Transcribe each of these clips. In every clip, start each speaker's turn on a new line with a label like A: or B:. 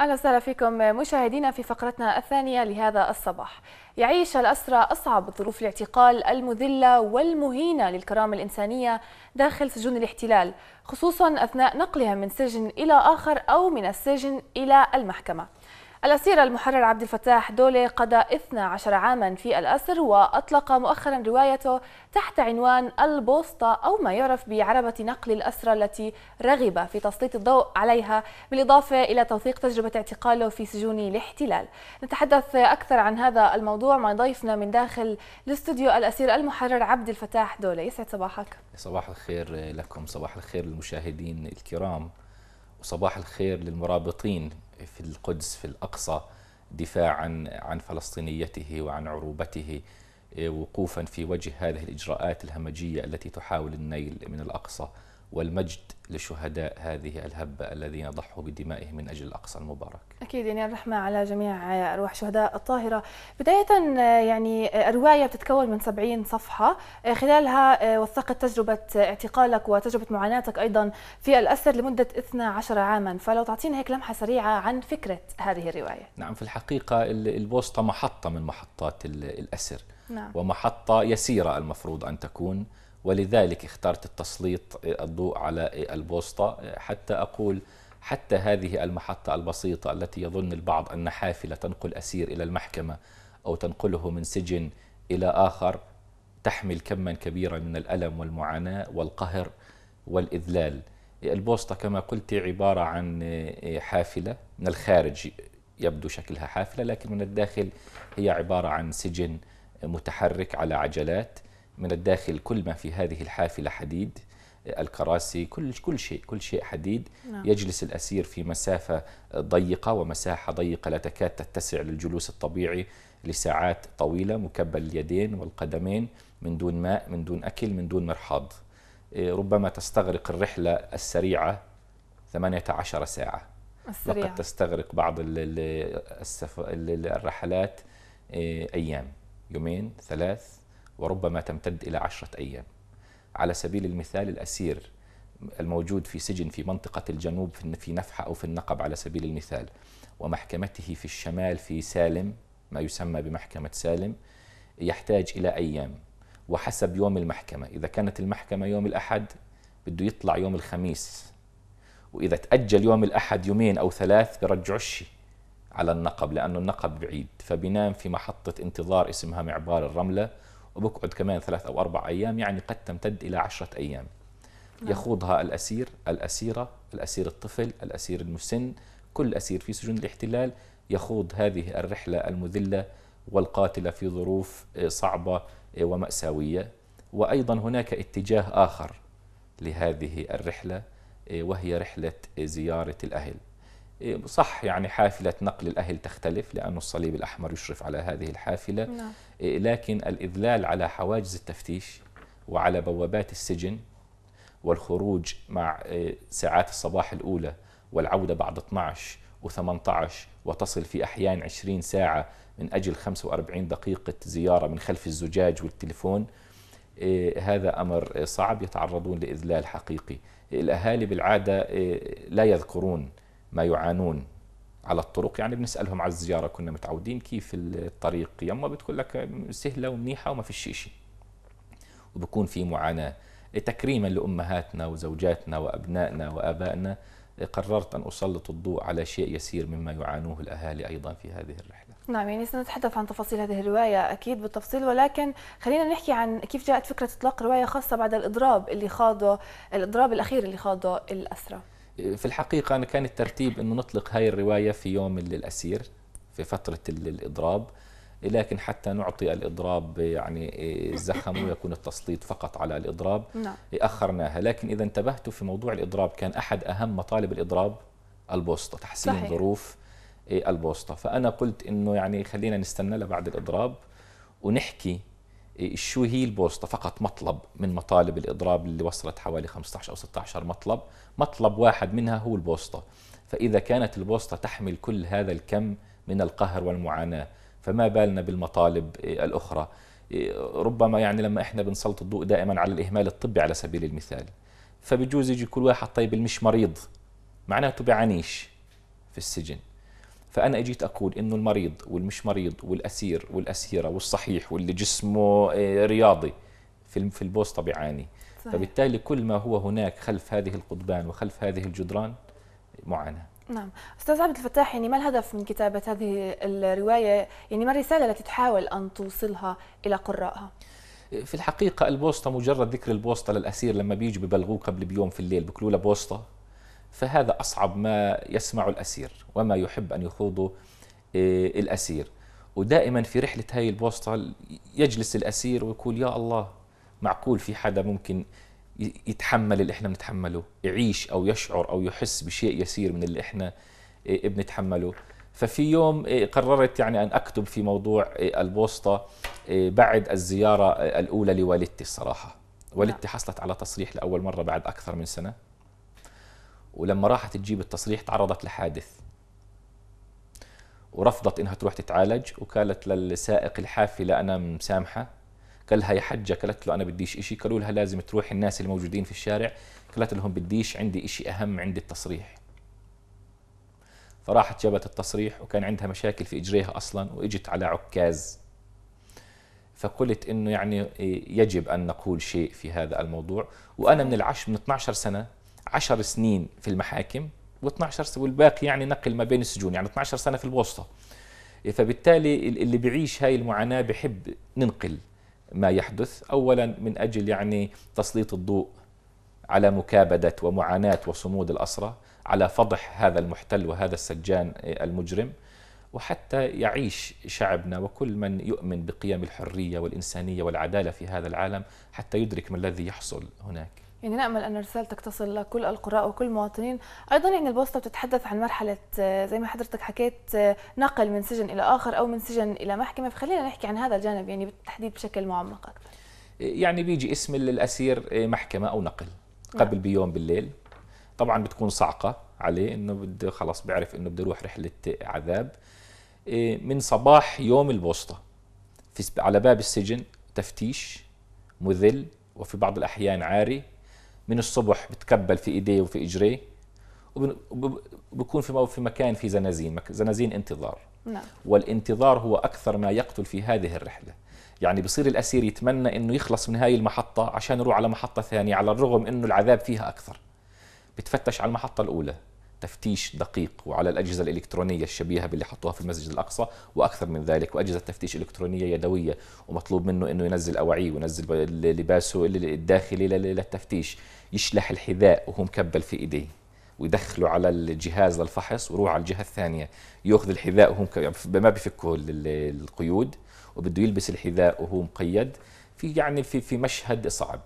A: أهلا وسهلا فيكم مشاهدينا في فقرتنا الثانية لهذا الصباح يعيش الأسرى أصعب ظروف الاعتقال المذلة والمهينة للكرامة الإنسانية داخل سجون الاحتلال خصوصا أثناء نقلهم من سجن إلى آخر أو من السجن إلى المحكمة الأسير المحرر عبد الفتاح دولي قضى 12 عاما في الأسر وأطلق مؤخرا روايته تحت عنوان البوسطة أو ما يعرف بعربة نقل الأسرى التي رغب في تسليط الضوء عليها بالإضافة إلى توثيق تجربة اعتقاله في سجون الاحتلال نتحدث أكثر عن هذا الموضوع مع ضيفنا من داخل الاستوديو الأسير المحرر عبد الفتاح دولي يسعد صباحك
B: صباح الخير لكم صباح الخير للمشاهدين الكرام وصباح الخير للمرابطين في القدس في الأقصى دفاعا عن فلسطينيته وعن عروبته إيه، وقوفا في وجه هذه الإجراءات الهمجية التي تحاول النيل من الأقصى والمجد لشهداء هذه الهبة الذين ضحوا بدمائهم من أجل الأقصى المبارك
A: أكيد يعني الرحمة على جميع أرواح شهداء الطاهرة بداية يعني الرواية بتتكون من 70 صفحة خلالها آه، وثقت تجربة اعتقالك وتجربة معاناتك أيضا في الأسر لمدة 12 عاما فلو تعطينا هيك لمحة سريعة عن فكرة هذه الرواية
B: نعم في الحقيقة البوسطة محطة من محطات الأسر نعم. ومحطة يسيرة المفروض أن تكون ولذلك اخترت التسليط إيه، الضوء على إيه، البوسطة حتى أقول حتى هذه المحطة البسيطة التي يظن البعض أن حافلة تنقل أسير إلى المحكمة أو تنقله من سجن إلى آخر تحمل كما كبيرا من الألم والمعاناة والقهر والإذلال البوسطة كما قلت عبارة عن إيه، حافلة من الخارج يبدو شكلها حافلة لكن من الداخل هي عبارة عن سجن متحرك على عجلات من الداخل كل ما في هذه الحافلة حديد الكراسي كل كل شيء كل شيء حديد نعم. يجلس الاسير في مسافه ضيقه ومساحه ضيقه لا تكاد تتسع للجلوس الطبيعي لساعات طويله مكبل اليدين والقدمين من دون ماء من دون اكل من دون مرحاض إيه، ربما تستغرق الرحله السريعه 18 ساعه السريعة. وقد تستغرق بعض الرحلات إيه، ايام يومين ثلاث وربما تمتد إلى عشرة أيام على سبيل المثال الأسير الموجود في سجن في منطقة الجنوب في نفحة أو في النقب على سبيل المثال ومحكمته في الشمال في سالم ما يسمى بمحكمة سالم يحتاج إلى أيام وحسب يوم المحكمة إذا كانت المحكمة يوم الأحد بده يطلع يوم الخميس وإذا تأجل يوم الأحد يومين أو ثلاث برجعش على النقب لأنه النقب بعيد فبنام في محطة انتظار اسمها معبار الرملة وبقعد كمان ثلاث أو أربع أيام يعني قد تمتد إلى عشرة أيام نعم. يخوضها الأسير الأسيرة الأسير الطفل الأسير المسن كل أسير في سجون الاحتلال يخوض هذه الرحلة المذلة والقاتلة في ظروف آه، صعبة آه، ومأساوية وأيضا هناك اتجاه آخر لهذه الرحلة آه، وهي رحلة زيارة الأهل صح يعني حافلة نقل الأهل تختلف لأن الصليب الأحمر يشرف على هذه الحافلة نعم. إيه، لكن الإذلال على حواجز التفتيش وعلى بوابات السجن والخروج مع إيه، ساعات الصباح الأولى والعودة بعد 12 و18 وتصل في أحيان 20 ساعة من أجل 45 دقيقة زيارة من خلف الزجاج والتلفون إيه، هذا أمر صعب يتعرضون لإذلال حقيقي الأهالي بالعادة لا يذكرون ما يعانون على الطرق يعني بنسالهم على الزياره كنا متعودين كيف الطريق يما بتقول لك سهله ومنيحه وما فيش شيء وبكون في معاناه تكريما لامهاتنا وزوجاتنا وابنائنا وابائنا قررت ان اسلط الضوء على شيء يسير مما يعانوه الاهالي ايضا في هذه الرحله.
A: نعم يعني سنتحدث عن تفاصيل هذه الروايه اكيد بالتفصيل ولكن خلينا نحكي عن كيف جاءت فكره اطلاق روايه خاصه بعد الاضراب اللي خاضه الاضراب الاخير اللي خاضه الاسرى.
B: في الحقيقة أنا كان الترتيب أنه نطلق هاي الرواية في يوم للأسير في فترة الإضراب لكن حتى نعطي الإضراب يعني الزخم ويكون التسليط فقط على الإضراب نعم. أخرناها لكن إذا انتبهت في موضوع الإضراب كان أحد أهم مطالب الإضراب البوسطة تحسين صحيح. ظروف البوسطة فأنا قلت أنه يعني خلينا نستنى لبعد الإضراب ونحكي شو هي البوسطة فقط مطلب من مطالب الإضراب اللي وصلت حوالي 15 أو 16 مطلب مطلب واحد منها هو البوسطة فإذا كانت البوسطة تحمل كل هذا الكم من القهر والمعاناة فما بالنا بالمطالب الأخرى ربما يعني لما إحنا بنسلط الضوء دائما على الإهمال الطبي على سبيل المثال فبجوز يجي كل واحد طيب المش مريض معناته بعانيش في السجن فأنا إجيت أقول إنه المريض والمش مريض والأسير والأسيرة والصحيح واللي جسمه آه، رياضي في في البوسطة بيعاني فبالتالي كل ما هو هناك خلف هذه القضبان وخلف هذه الجدران معاناة
A: نعم أستاذ عبد الفتاح يعني ما الهدف من كتابة هذه الرواية يعني ما الرسالة التي تحاول أن توصلها إلى قرائها
B: آه، في الحقيقة البوسطة مجرد ذكر البوسطة للأسير لما بيجوا ببلغوه قبل بيوم في الليل بيقولوا له بوسطة فهذا أصعب ما يسمع الأسير وما يحب أن يخوضه آه، الأسير ودائما في رحلة هاي البوسطة يجلس الأسير ويقول يا الله معقول في حدا ممكن يتحمل اللي احنا بنتحمله يعيش أو يشعر أو يحس بشيء يسير من اللي احنا آه، بنتحمله ففي يوم آه، قررت يعني أن أكتب في موضوع البوسطة بعد الزيارة الأولى لوالدتي الصراحة والدتي نعم. حصلت على تصريح لأول مرة بعد أكثر من سنة ولما راحت تجيب التصريح تعرضت لحادث ورفضت انها تروح تتعالج وقالت للسائق الحافله انا مسامحه قال لها يا حجه قالت له انا بديش إشي قالوا لها لازم تروح الناس اللي موجودين في الشارع قالت لهم بديش عندي إشي اهم عندي التصريح فراحت جابت التصريح وكان عندها مشاكل في اجريها اصلا واجت على عكاز فقلت انه يعني يجب ان نقول شيء في هذا الموضوع وانا من العش من 12 سنه 10 سنين في المحاكم و12 والباقي يعني نقل ما بين السجون يعني 12 سنه في الوسطى إيه، فبالتالي اللي بيعيش هاي المعاناه بحب ننقل ما يحدث اولا من اجل يعني تسليط الضوء على مكابده ومعاناه وصمود الاسرى على فضح هذا المحتل وهذا السجان إيه، المجرم وحتى يعيش شعبنا وكل من يؤمن بقيم الحريه والانسانيه والعداله في هذا العالم حتى يدرك ما الذي يحصل هناك
A: يعني نامل ان رسالتك تصل لكل القراء وكل المواطنين ايضا يعني البوصله بتتحدث عن مرحله آه، زي ما حضرتك حكيت آه، نقل من سجن الى اخر او من سجن الى محكمه فخلينا نحكي عن هذا الجانب يعني بالتحديد بشكل معمق اكثر
B: يعني بيجي اسم للاسير آه، محكمه او نقل قبل نعم. بيوم بالليل طبعا بتكون صعقه عليه انه بده خلص بيعرف انه بده يروح رحله عذاب من صباح يوم البوسطه على باب السجن تفتيش مذل وفي بعض الاحيان عاري من الصبح بتكبل في ايديه وفي اجريه وبكون في في مكان في زنازين زنازين انتظار نعم. والانتظار هو اكثر ما يقتل في هذه الرحله يعني بصير الاسير يتمنى انه يخلص من هاي المحطه عشان يروح على محطه ثانيه على الرغم انه العذاب فيها اكثر بتفتش على المحطه الاولى تفتيش دقيق وعلى الأجهزة الإلكترونية الشبيهة باللي حطوها في المسجد الأقصى وأكثر من ذلك وأجهزة تفتيش إلكترونية يدوية ومطلوب منه أنه ينزل أواعيه وينزل لباسه الداخلي للتفتيش يشلح الحذاء وهو مكبل في إيديه ويدخله على الجهاز للفحص ويروح على الجهه الثانيه ياخذ الحذاء وهو يعني ما بفكه القيود وبده يلبس الحذاء وهو مقيد في يعني في في مشهد صعب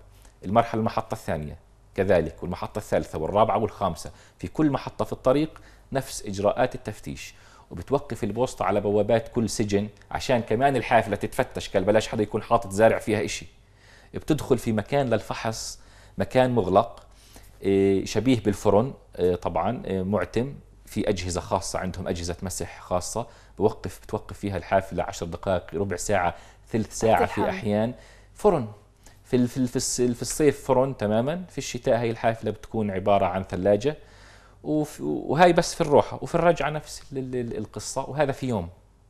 B: المرحله المحطه الثانيه كذلك والمحطة الثالثة والرابعة والخامسة في كل محطة في الطريق نفس إجراءات التفتيش وبتوقف البوسطة على بوابات كل سجن عشان كمان الحافلة تتفتش كان بلاش حدا يكون حاطط زارع فيها إشي بتدخل في مكان للفحص مكان مغلق إيه، شبيه بالفرن إيه، طبعا إيه، معتم في أجهزة خاصة عندهم أجهزة مسح خاصة بوقف بتوقف فيها الحافلة عشر دقائق ربع ساعة ثلث ساعة في أحيان فرن في في في الصيف فرن تماما في الشتاء هي الحافله بتكون عباره عن ثلاجه وهاي بس في الروحه وفي الرجعه نفس القصه وهذا في يوم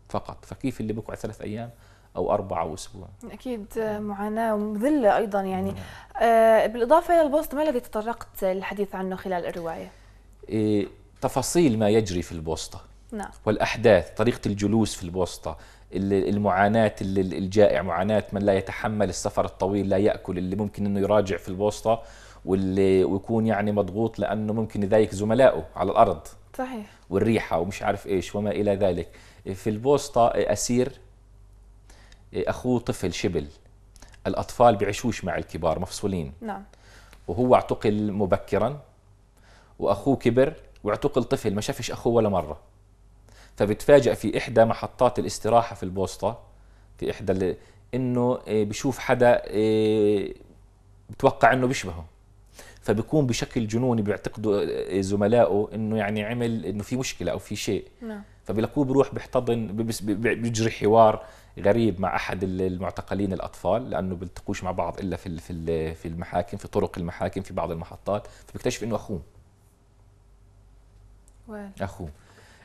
B: فقط فكيف اللي بقعد ثلاث ايام او اربعه او اسبوع
A: اكيد معاناه ومذله ايضا يعني نعم. آه بالاضافه الى البوست ما الذي تطرقت للحديث عنه خلال الروايه
B: إيه تفاصيل ما يجري في البوسطه نعم. والاحداث طريقه الجلوس في البوسطه المعاناة الجائع معاناة من لا يتحمل السفر الطويل لا يأكل اللي ممكن أنه يراجع في الوسطى واللي ويكون يعني مضغوط لأنه ممكن يضايق زملائه على الأرض صحيح والريحة ومش عارف إيش وما إلى ذلك في البوسطة أسير أخوه طفل شبل الأطفال بيعيشوش مع الكبار مفصولين نعم وهو اعتقل مبكرا وأخوه كبر واعتقل طفل ما شافش أخوه ولا مرة فبتفاجئ في إحدى محطات الاستراحة في البوسطة في إحدى اللي إنه آه، بشوف حدا آه، بتوقع إنه بيشبهه فبيكون بشكل جنوني بيعتقدوا آه، زملائه إنه يعني عمل إنه في مشكلة أو في شيء نعم. فبلاقوه بروح بيحتضن بيجري حوار غريب مع احد المعتقلين الاطفال لانه بيلتقوش مع بعض الا في في في المحاكم في طرق المحاكم في بعض المحطات فبيكتشف انه اخوه اخوه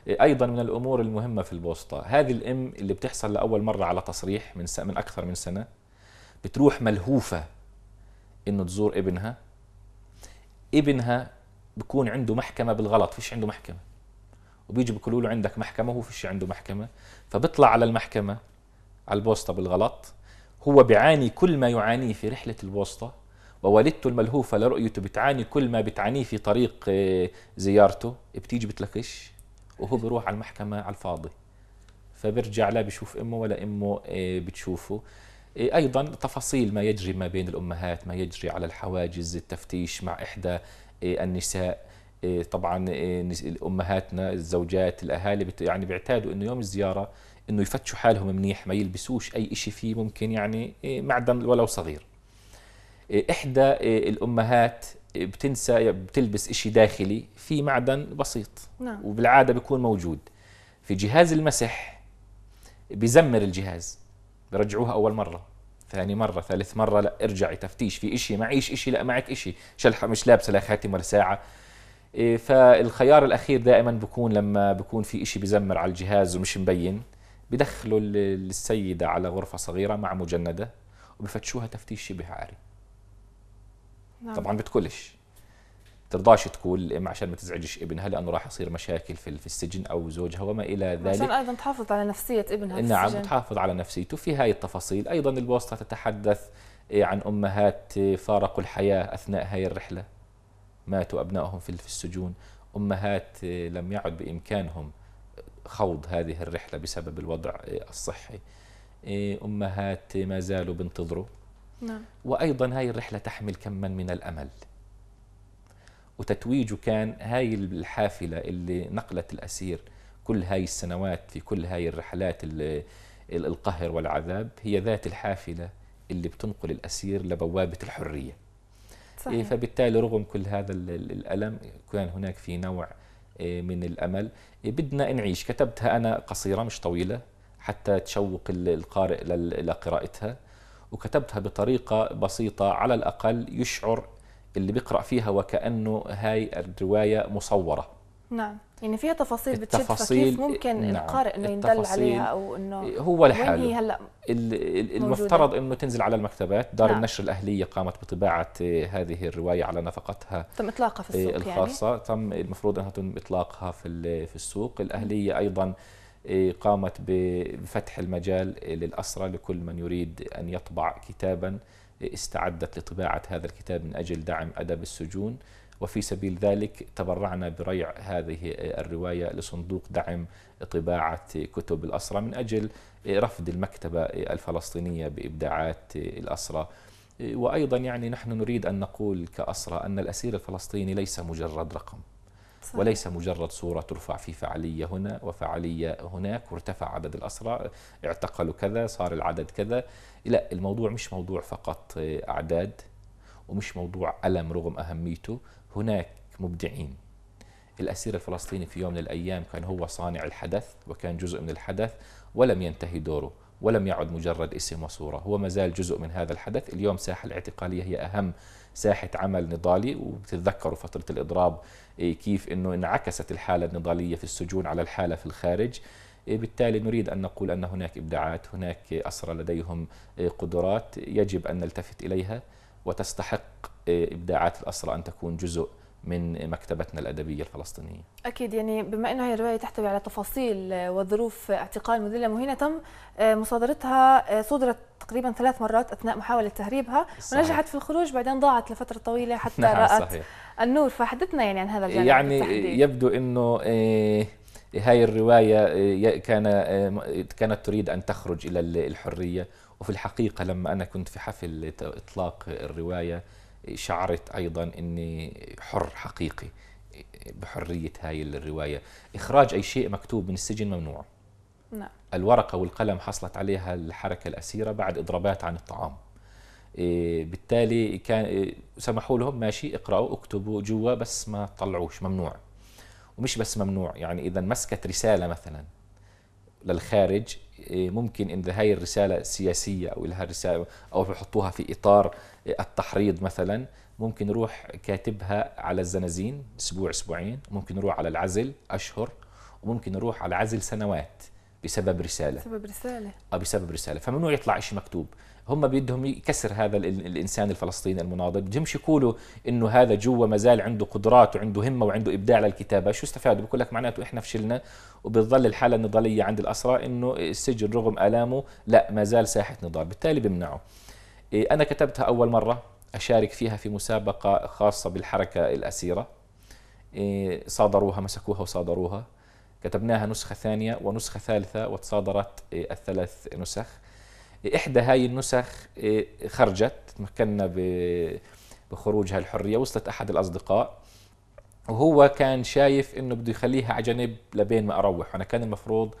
B: ايضا من الامور المهمه في البوسطه هذه الام اللي بتحصل لاول مره على تصريح من من اكثر من سنه بتروح ملهوفه انه تزور ابنها ابنها بكون عنده محكمه بالغلط فيش عنده محكمه وبيجي بيقولوا له عندك محكمه وهو فيش عنده محكمه فبيطلع على المحكمه على البوسطه بالغلط هو بيعاني كل ما يعانيه في رحله البوسطه ووالدته الملهوفه لرؤيته بتعاني كل ما بتعانيه في طريق آه، زيارته بتيجي بتلكش وهو بيروح على المحكمه على الفاضي فبرجع لا بشوف امه ولا امه إيه، بتشوفه إيه، ايضا تفاصيل ما يجري ما بين الامهات ما يجري على الحواجز التفتيش مع احدى إيه، النساء طبعا امهاتنا الزوجات الاهالي يعني بيعتادوا انه يوم الزياره انه يفتشوا حالهم منيح ما يلبسوش اي شيء فيه ممكن يعني معدن ولو صغير احدى الامهات بتنسى بتلبس إشي داخلي في معدن بسيط نعم. وبالعادة بيكون موجود في جهاز المسح بيزمر الجهاز برجعوها أول مرة ثاني مرة ثالث مرة لا ارجعي تفتيش في إشي معيش إشي لا معك إشي شلحة مش لابسة لا خاتم ولا ساعة إيه، فالخيار الأخير دائما بكون لما بكون في إشي بزمر على الجهاز ومش مبين بدخلوا السيدة على غرفة صغيرة مع مجندة وبفتشوها تفتيش شبه عاري نعم. طبعا بتقولش ترضاش تقول الام عشان ما تزعجش ابنها لانه راح يصير مشاكل في في السجن او زوجها وما الى ذلك عشان
A: ايضا تحافظ على نفسيه ابنها في نعم السجن.
B: تحافظ على نفسيته في هاي التفاصيل ايضا البوصله تتحدث إيه، عن امهات فارقوا الحياه اثناء هاي الرحله ماتوا ابنائهم في السجون امهات إيه، لم يعد بامكانهم خوض هذه الرحله بسبب الوضع إيه، الصحي امهات ما زالوا بينتظروا نعم. وأيضا هاي الرحلة تحمل كما من الأمل وتتويجه كان هاي الحافلة اللي نقلت الأسير كل هاي السنوات في كل هاي الرحلات القهر والعذاب هي ذات الحافلة اللي بتنقل الأسير لبوابة الحرية صحيح. إيه، فبالتالي رغم كل هذا الألم كان هناك في نوع إيه، من الأمل إيه، بدنا نعيش كتبتها أنا قصيرة مش طويلة حتى تشوق القارئ لقراءتها وكتبتها بطريقة بسيطة على الأقل يشعر اللي بيقرأ فيها وكأنه هاي الرواية مصورة
A: نعم يعني فيها تفاصيل بتشد فكيف ممكن نعم القارئ انه يندل عليها او انه هو لحاله هلا
B: المفترض انه تنزل على المكتبات دار نعم. النشر الاهليه قامت بطباعه آه، هذه الروايه على نفقتها تم
A: اطلاقها في آه، السوق يعني؟ الخاصه
B: يعني. تم المفروض انها تم اطلاقها في في السوق الاهليه ايضا إيه، قامت بفتح المجال للأسرة لكل من يريد أن يطبع كتابا إيه، استعدت لطباعة هذا الكتاب من أجل دعم أدب السجون وفي سبيل ذلك تبرعنا بريع هذه الرواية لصندوق دعم طباعة كتب الأسرة من أجل إيه، رفض المكتبة الفلسطينية بإبداعات الأسرة وأيضا يعني نحن نريد أن نقول كأسرة أن الأسير الفلسطيني ليس مجرد رقم صحيح. وليس مجرد صورة ترفع في فعالية هنا وفعالية هناك وارتفع عدد الأسرى اعتقلوا كذا صار العدد كذا لا الموضوع مش موضوع فقط آه، أعداد ومش موضوع ألم رغم أهميته هناك مبدعين الأسير الفلسطيني في يوم من الأيام كان هو صانع الحدث وكان جزء من الحدث ولم ينتهي دوره ولم يعد مجرد اسم وصورة هو مازال جزء من هذا الحدث اليوم ساحة الاعتقالية هي أهم ساحة عمل نضالي وبتتذكروا فترة الإضراب إيه، كيف أنه انعكست الحالة النضالية في السجون على الحالة في الخارج إيه، بالتالي نريد أن نقول أن هناك إبداعات هناك أسرى لديهم إيه، قدرات يجب أن نلتفت إليها وتستحق إبداعات الأسرى أن تكون جزء من مكتبتنا الأدبية الفلسطينية
A: أكيد يعني بما أن هي الرواية تحتوي على تفاصيل آه، وظروف اعتقال مذلة مهينة تم آه، مصادرتها آه، صدرت تقريبا ثلاث مرات أثناء محاولة تهريبها صحيح. ونجحت في الخروج بعدين ضاعت لفترة طويلة حتى نعم رأت صحيح. النور فحدثنا يعني عن هذا الجانب يعني التحديد.
B: يبدو أنه هاي الرواية كان كانت تريد أن تخرج إلى الحرية وفي الحقيقة لما أنا كنت في حفل إطلاق الرواية شعرت أيضا أني حر حقيقي بحرية هاي الرواية إخراج أي شيء مكتوب من السجن ممنوع نعم. الورقة والقلم حصلت عليها الحركة الأسيرة بعد إضرابات عن الطعام إيه، بالتالي كان إيه، سمحوا لهم ماشي اقرأوا اكتبوا جوا بس ما طلعوش ممنوع ومش بس ممنوع يعني إذا مسكت رسالة مثلا للخارج إيه، ممكن ان هاي الرساله السياسيه او لها رساله او يحطوها في اطار إيه، التحريض مثلا ممكن نروح كاتبها على الزنازين اسبوع اسبوعين ممكن نروح على العزل اشهر وممكن نروح على عزل سنوات بسبب رساله
A: بسبب رساله
B: اه بسبب رساله فممنوع يطلع شيء مكتوب هم بدهم يكسر هذا الانسان الفلسطيني المناضل بدهمش يقولوا انه هذا جوا ما زال عنده قدرات وعنده همه وعنده ابداع للكتابه شو استفادوا بقول لك معناته احنا فشلنا وبتظل الحاله النضاليه عند الاسرى انه السجن رغم الامه لا ما زال ساحه نضال بالتالي بمنعه إيه، انا كتبتها اول مره اشارك فيها في مسابقه خاصه بالحركه الاسيره إيه، صادروها مسكوها وصادروها كتبناها نسخة ثانية ونسخة ثالثة وتصادرت إيه، الثلاث نسخ إيه، إحدى هاي النسخ إيه، خرجت تمكنا بخروجها الحرية وصلت أحد الأصدقاء وهو كان شايف انه بده يخليها على جنب لبين ما اروح وانا كان المفروض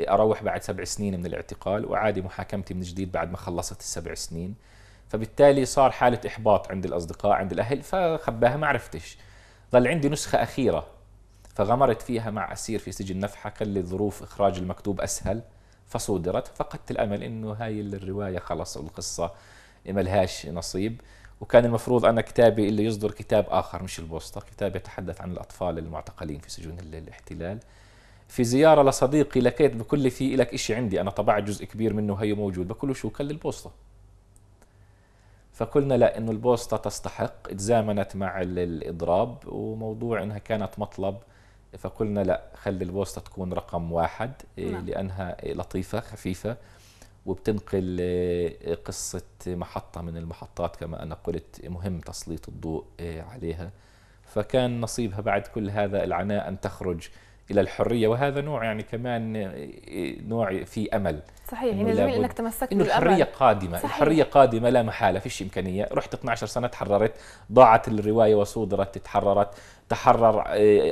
B: اروح بعد سبع سنين من الاعتقال وعادي محاكمتي من جديد بعد ما خلصت السبع سنين فبالتالي صار حالة إحباط عند الأصدقاء عند الأهل فخباها ما عرفتش ظل عندي نسخة أخيرة فغمرت فيها مع أسير في سجن نفحة كان لظروف إخراج المكتوب أسهل فصودرت فقدت الأمل إنه هاي الرواية خلص القصة ملهاش نصيب وكان المفروض أنا كتابي اللي يصدر كتاب آخر مش البوسطة كتاب يتحدث عن الأطفال المعتقلين في سجون الاحتلال في زيارة لصديقي لقيت بكل في لك إشي عندي أنا طبعت جزء كبير منه هي موجود بكله شو كان البوسطة فقلنا لا انه البوسطة تستحق تزامنت مع الإضراب وموضوع إنها كانت مطلب فقلنا لا خلي البوسطه تكون رقم واحد إيه، نعم. لأنها لطيفة خفيفة وبتنقل إيه، قصة محطة من المحطات كما أنا قلت مهم تسليط الضوء إيه، عليها فكان نصيبها بعد كل هذا العناء أن تخرج إلى الحرية وهذا نوع يعني كمان نوع في أمل
A: صحيح يعني جميل أنك تمسكت إنه بالأمل الحرية قادمة
B: صحيح. الحرية قادمة لا محالة فيش إمكانية رحت 12 سنة تحررت ضاعت الرواية وصودرت تحررت تحرر آه،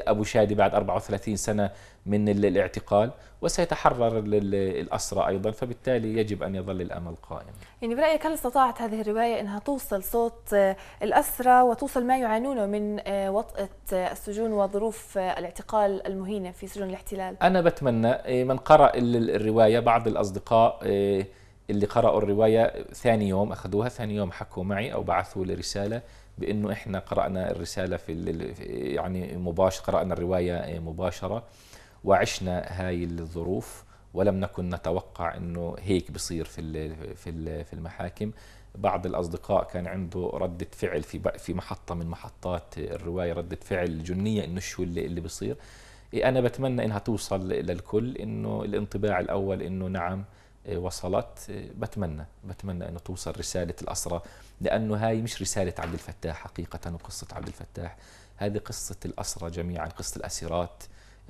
B: أبو شادي بعد 34 سنة من الاعتقال وسيتحرر الأسرى أيضا فبالتالي يجب أن يظل الأمل قائم
A: يعني برأيك هل استطاعت هذه الرواية أنها توصل صوت آه، الأسرى وتوصل ما يعانونه من آه، وطأة السجون وظروف الاعتقال المهينة في سجون الاحتلال؟
B: أنا بتمنى من قرأ الرواية بعض الأصدقاء اللي قرأوا الرواية ثاني يوم أخذوها ثاني يوم حكوا معي أو بعثوا لي رسالة بأنه إحنا قرأنا الرسالة في يعني مباشر قرأنا الرواية مباشرة وعشنا هاي الظروف ولم نكن نتوقع أنه هيك بصير في في المحاكم بعض الأصدقاء كان عنده ردة فعل في في محطة من محطات الرواية ردة فعل جنية إنه شو اللي, اللي بصير إيه، أنا بتمنى إنها توصل للكل إنه الانطباع الأول إنه نعم وصلت بتمنى بتمنى انه توصل رساله الاسرى لانه هاي مش رساله عبد الفتاح حقيقه وقصه عبد الفتاح هذه قصه الاسرى جميعا قصه الاسيرات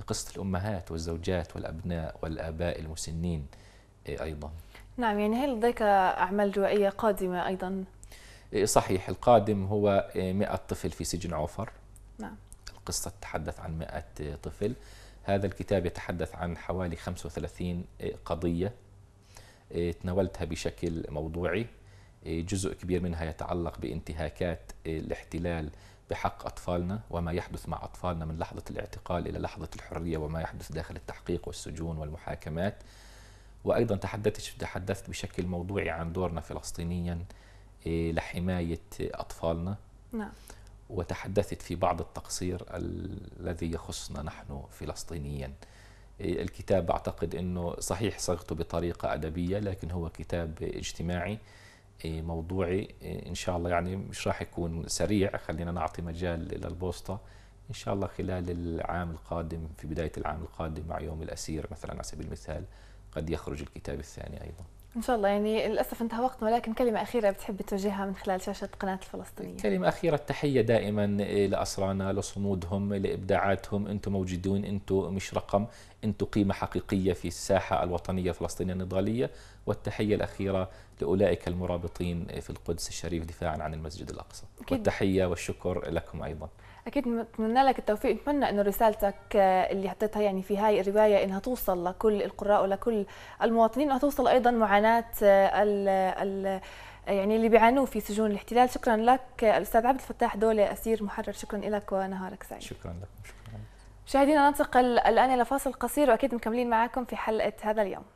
B: قصه الامهات والزوجات والابناء والاباء المسنين إيه، ايضا
A: نعم يعني هل لديك اعمال جوائيه قادمه ايضا
B: إيه، صحيح القادم هو 100 إيه، طفل في سجن عوفر نعم القصه تتحدث عن 100 طفل هذا الكتاب يتحدث عن حوالي 35 قضيه إيه، تناولتها بشكل موضوعي إيه، جزء كبير منها يتعلق بانتهاكات إيه، الاحتلال بحق أطفالنا وما يحدث مع أطفالنا من لحظة الاعتقال إلى لحظة الحرية وما يحدث داخل التحقيق والسجون والمحاكمات وأيضا تحدثت تحدثت بشكل موضوعي عن دورنا فلسطينيا لحماية أطفالنا نعم. وتحدثت في بعض التقصير الذي يخصنا نحن فلسطينيا الكتاب أعتقد أنه صحيح صغته بطريقة أدبية لكن هو كتاب اجتماعي إيه، موضوعي إيه، إن شاء الله يعني مش راح يكون سريع خلينا نعطي مجال للبوسطة إن شاء الله خلال العام القادم في بداية العام القادم مع يوم الأسير مثلا على سبيل المثال قد يخرج الكتاب الثاني أيضا
A: ان شاء الله يعني للاسف انتهى وقتنا ولكن كلمه اخيره بتحب توجهها من خلال شاشه قناه الفلسطينيه
B: كلمه اخيره التحيه دائما لاسرانا لصمودهم لابداعاتهم انتم موجودون انتم مش رقم انتم قيمه حقيقيه في الساحه الوطنيه الفلسطينيه النضاليه والتحيه الاخيره لاولئك المرابطين في القدس الشريف دفاعا عن المسجد الاقصى أكيد. والتحيه والشكر لكم ايضا
A: اكيد بتمنى لك التوفيق بتمنى انه رسالتك آه، اللي حطيتها يعني في هاي الروايه انها توصل لكل القراء ولكل المواطنين انها توصل ايضا معاناه آه، ال ال يعني اللي بيعانوه في سجون الاحتلال شكرا لك آه، الاستاذ عبد الفتاح دوله اسير محرر شكرا لك ونهارك سعيد شكرا لك شكرا مشاهدينا ننتقل الان الى فاصل قصير واكيد مكملين معكم في حلقه هذا اليوم